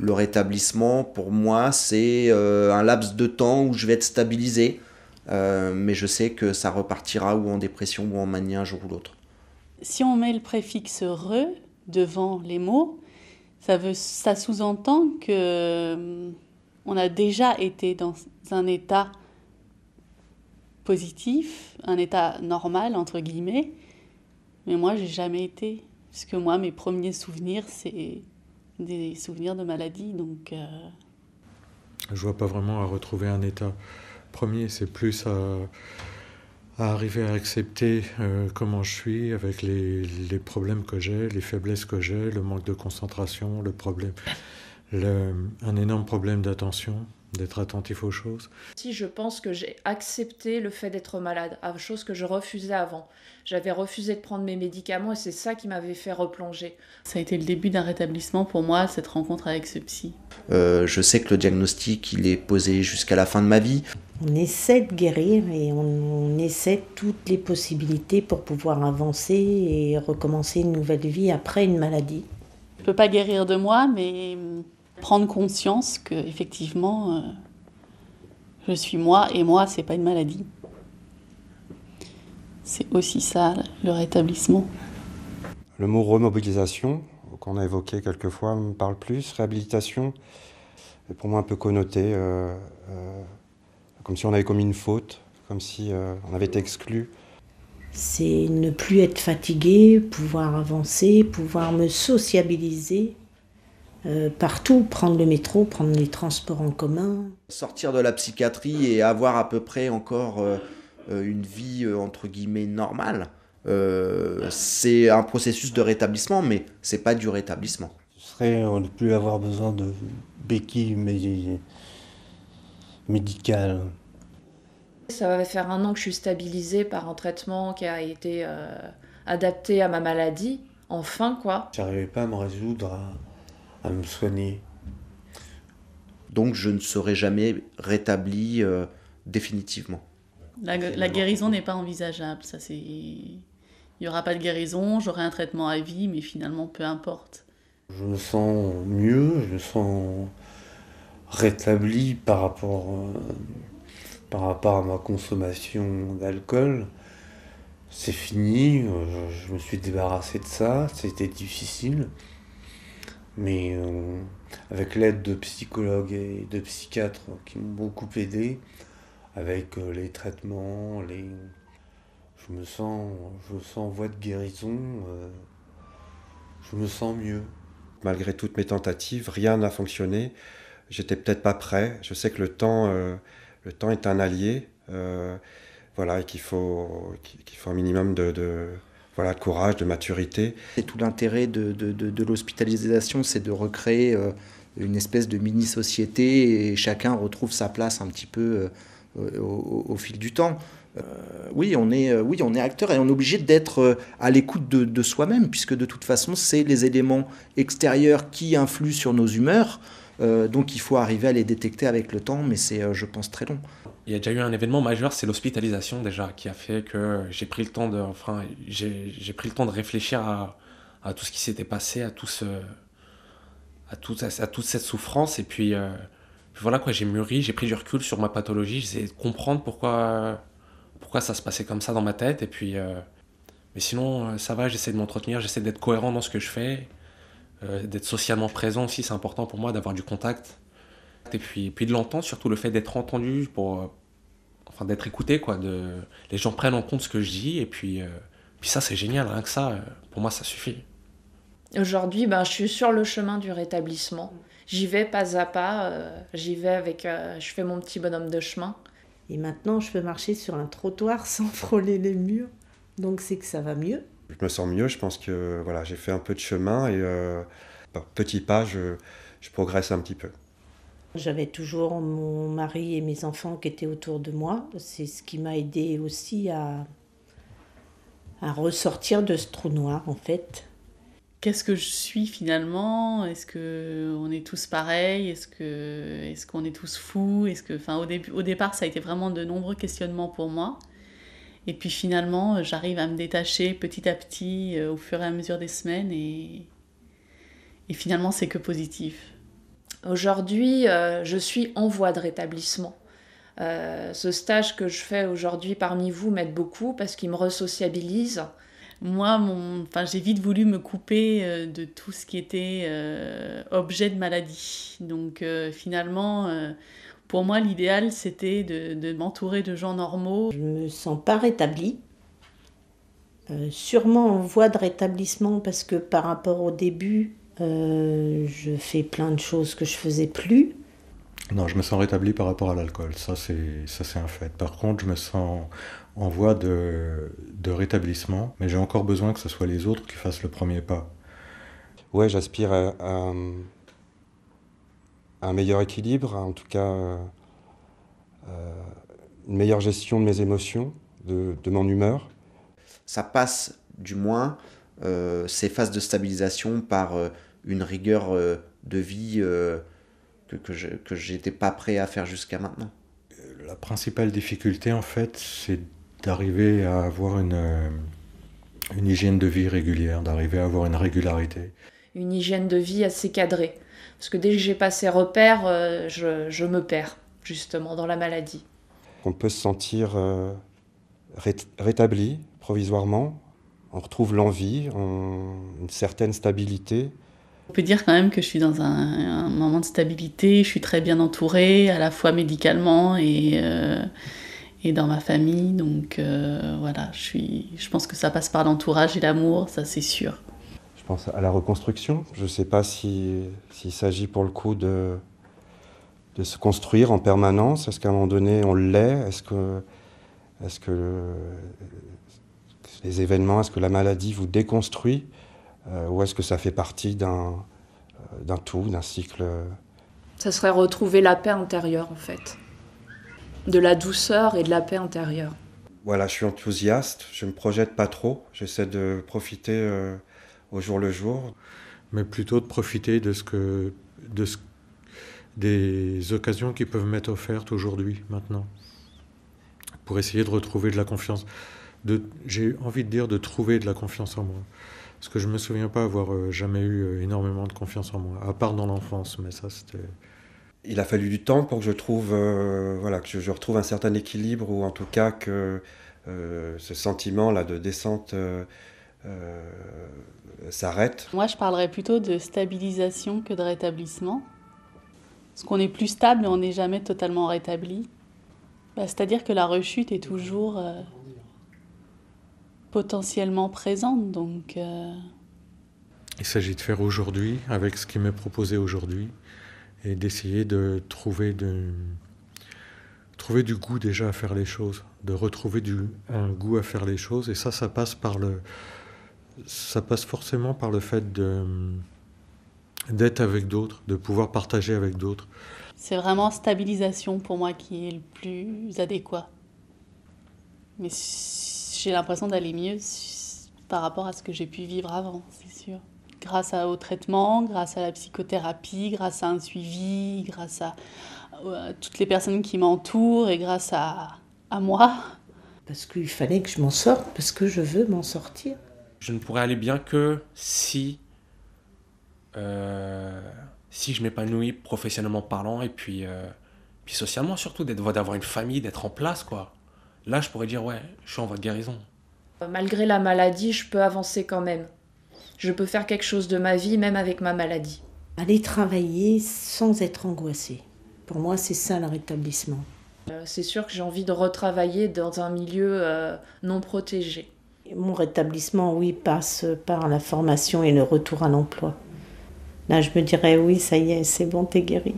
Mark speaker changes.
Speaker 1: Le rétablissement, pour moi, c'est euh, un laps de temps où je vais être stabilisé, euh, mais je sais que ça repartira ou en dépression ou en manie un jour ou l'autre.
Speaker 2: Si on met le préfixe re devant les mots, ça, ça sous-entend que euh, on a déjà été dans un état positif, un état normal entre guillemets, mais moi j'ai jamais été puisque moi mes premiers souvenirs c'est des souvenirs de maladie. Donc, euh,
Speaker 3: Je vois pas vraiment à retrouver un état premier, c'est plus à, arriver à accepter euh, comment je suis avec les, problèmes que j'ai, les faiblesses que j'ai, le manque de concentration, le problème, un énorme problème d'attention, d'être attentif aux choses.
Speaker 4: Si je pense que j'ai accepté le fait d'être malade, chose que je refusais avant. J'avais refusé de prendre mes médicaments et c'est ça qui m'avait fait replonger.
Speaker 2: Ça a été le début d'un rétablissement pour moi, cette rencontre avec ce psy.
Speaker 1: Euh, je sais que le diagnostic, il est posé jusqu'à la fin de ma vie.
Speaker 5: On essaie de guérir et on, essaie toutes les possibilités pour pouvoir avancer et recommencer une nouvelle vie après une maladie.
Speaker 2: Je ne peux pas guérir de moi, mais prendre conscience que effectivement euh, je suis moi et moi c'est pas une maladie. C'est aussi ça le rétablissement.
Speaker 6: Le mot remobilisation qu'on a évoqué quelques fois me parle plus. Réhabilitation est pour moi un peu connoté, euh, euh, comme si on avait commis une faute, comme si on avait été exclu. C'est
Speaker 5: ne plus être fatigué, pouvoir avancer, pouvoir me sociabiliser. Euh, partout, prendre le métro, prendre les transports en commun.
Speaker 1: Sortir de la psychiatrie et avoir à peu près encore euh, euh, une vie entre guillemets normale, c'est un processus de rétablissement, mais c'est pas du rétablissement.
Speaker 6: Ce serait ne plus avoir besoin de béquilles médicales.
Speaker 4: Ça va faire un an que je suis stabilisée par un traitement qui a été adapté à ma maladie, enfin quoi.
Speaker 1: J'arrivais pas à me résoudre à à me soigner. Donc je ne serai jamais rétabli euh, définitivement.
Speaker 2: La, guérison n'est pas envisageable, ça c'est... Il n'y aura pas de guérison, j'aurai un traitement à vie, mais finalement, peu importe.
Speaker 1: Je
Speaker 3: me
Speaker 6: sens mieux, je me sens rétabli par rapport, euh, par rapport à ma consommation d'alcool. C'est fini, euh, je, me suis débarrassé de ça, c'était difficile. Mais euh, avec l'aide de psychologues et de psychiatres qui m'ont beaucoup aidé, avec euh, les traitements, les... je me sens, je sens en voie de guérison, euh, je me sens mieux. Malgré toutes mes tentatives, rien n'a fonctionné. J'étais peut-être pas prêt. Je sais que le temps, le temps est un allié, voilà, et qu'il faut, qu'il faut un minimum de
Speaker 1: voilà, courage, de maturité. Et tout l'intérêt de, l'hospitalisation, c'est de recréer euh, une espèce de mini-société et chacun retrouve sa place un petit peu euh, au, fil du temps. Euh, oui, on oui, on est acteur et on est obligé d'être à l'écoute de, soi-même, puisque de toute façon, c'est les éléments extérieurs qui influent sur nos humeurs. Euh, donc il faut arriver à les détecter avec le temps, mais c'est, euh, je pense, très
Speaker 7: long. Il y a déjà eu un événement majeur, c'est l'hospitalisation déjà, qui a fait que j'ai pris le temps de, j'ai, pris le temps de réfléchir à, tout ce qui s'était passé, à tout ce, à, toute cette souffrance, et euh, puis voilà quoi, j'ai mûri, j'ai pris du recul sur ma pathologie, j'ai essayé de comprendre pourquoi, pourquoi ça se passait comme ça dans ma tête, et puis, mais sinon ça va, j'essaie de m'entretenir, j'essaie d'être cohérent dans ce que je fais. Euh, d'être socialement présent aussi, c'est important pour moi d'avoir du contact. Et puis, puis de l'entendre, surtout le fait d'être entendu, pour, euh, enfin d'être écouté. Quoi, de, les gens prennent en compte ce que je dis, et puis, euh, puis ça c'est génial, rien que ça, pour moi ça suffit.
Speaker 4: Aujourd'hui, ben, je suis sur le chemin du rétablissement. J'y vais pas à pas, j'y vais avec. je fais mon petit bonhomme de
Speaker 5: chemin. Et maintenant, je peux marcher sur un trottoir sans frôler les murs. Donc c'est que ça va mieux
Speaker 6: je me sens mieux. Je pense que voilà, j'ai fait un peu de chemin et euh, bah, petit pas, je, progresse un petit peu.
Speaker 5: J'avais toujours mon mari et mes enfants qui étaient autour de moi. C'est ce qui m'a aidé aussi à, à ressortir de ce trou noir, en fait. Qu'est-ce que je suis
Speaker 2: finalement Est-ce que on est tous pareils Est-ce que est-ce qu'on est tous fous Est-ce que, enfin, au début, au départ, ça a été vraiment de nombreux questionnements pour moi. Et puis finalement, euh, j'arrive à me détacher petit à petit euh, au fur et à mesure des semaines et, et finalement, c'est que positif. Aujourd'hui, euh, je suis en voie de rétablissement.
Speaker 4: ce stage que je fais aujourd'hui parmi vous m'aide beaucoup parce qu'il me resociabilise.
Speaker 2: Moi, mon... enfin, j'ai vite voulu me couper de tout ce qui était objet de maladie. Donc finalement, pour moi, l'idéal, c'était de, m'entourer de gens normaux. Je me sens pas rétabli.
Speaker 5: Euh, sûrement en voie de rétablissement parce que par rapport au début, euh, je fais plein de choses que je faisais plus.
Speaker 3: Non, je me sens rétabli par rapport à l'alcool, ça c'est ça c'est un fait. Par contre, je me sens en voie de, rétablissement, mais j'ai encore besoin que ce soit les autres qui fassent le premier pas.
Speaker 6: Ouais, j'aspire à, un meilleur équilibre, en tout cas euh, euh, une meilleure gestion de mes émotions,
Speaker 1: de, mon humeur. Ça passe du moins euh, ces phases de stabilisation par une rigueur de vie que, que je n'étais pas prêt à faire jusqu'à maintenant.
Speaker 3: La principale difficulté en fait c'est d'arriver à avoir une, une hygiène de vie régulière, d'arriver à avoir une régularité.
Speaker 4: Une hygiène de vie assez cadrée. Parce que dès que j'ai passé repères, euh, je, me perds, justement, dans la maladie.
Speaker 6: On peut se sentir euh, rétabli provisoirement. On retrouve l'envie, une certaine stabilité.
Speaker 2: On peut dire quand même que je suis dans un, moment de stabilité, je suis très bien entourée, à la fois médicalement et, euh, et dans ma famille. Donc voilà, je pense que ça passe par l'entourage et l'amour, ça c'est sûr
Speaker 6: je pense à la reconstruction. Je ne sais pas s'il s'agit pour le coup de, de se construire en permanence. Est-ce qu'à un moment donné, on l'est Est-ce que, est -ce que les événements, est-ce que la maladie vous déconstruit euh, Ou est-ce que ça fait partie euh, d'un tout, d'un cycle
Speaker 4: Ça serait retrouver la paix intérieure, en fait. De la douceur et de la paix intérieure.
Speaker 6: Voilà, je suis enthousiaste, je ne me projette pas trop,
Speaker 3: j'essaie de profiter. Euh, au jour le jour, mais plutôt de profiter de ce que, de ce, des occasions qui peuvent m'être offertes aujourd'hui, maintenant, pour essayer de retrouver de la confiance. J'ai envie de dire de trouver de la confiance en moi. Parce que je ne me souviens pas avoir euh, jamais eu euh, énormément de confiance en moi, à part dans l'enfance, mais ça c'était
Speaker 6: il a fallu du temps pour que je trouve euh, voilà que je, retrouve un certain équilibre ou en tout cas que ce sentiment là de descente euh, s'arrête.
Speaker 2: Moi, je parlerais plutôt de stabilisation que de rétablissement. Parce qu'on est plus stable, mais on n'est jamais totalement rétabli. Bah, c'est-à-dire que la rechute est toujours euh, potentiellement présente. Donc, euh.
Speaker 3: Il s'agit de faire aujourd'hui, avec ce qui m'est proposé aujourd'hui, et d'essayer de trouver de trouver du goût déjà à faire les choses, de retrouver du, un goût à faire les choses. Et ça, ça passe par le, ça passe forcément par le fait d'être avec d'autres, de pouvoir partager avec d'autres.
Speaker 2: C'est vraiment stabilisation pour moi qui est le plus adéquat. Mais j'ai l'impression d'aller mieux par rapport à ce que j'ai pu vivre avant, c'est sûr. Grâce au traitement, grâce à la psychothérapie, grâce à un suivi, grâce à, euh, toutes les personnes qui m'entourent et grâce à, à moi.
Speaker 5: Parce qu'il fallait que je m'en sorte, parce que je veux m'en sortir
Speaker 7: je ne pourrais aller bien que si, euh, si je m'épanouis professionnellement parlant et puis, euh, puis socialement surtout, d'avoir une famille, d'être en place. quoi. Là, je pourrais dire, ouais, je suis en voie de guérison.
Speaker 4: Malgré la maladie, je peux avancer quand même. Je peux faire quelque chose de ma vie, même avec ma maladie.
Speaker 5: Aller travailler sans être angoissé. Pour moi, c'est ça le rétablissement.
Speaker 4: Euh, c'est sûr que j'ai envie de retravailler dans un milieu non protégé.
Speaker 5: Mon rétablissement, oui, passe par la formation et le retour à l'emploi. Là, je me dirais, oui, ça y est, c'est bon, t'es guéri.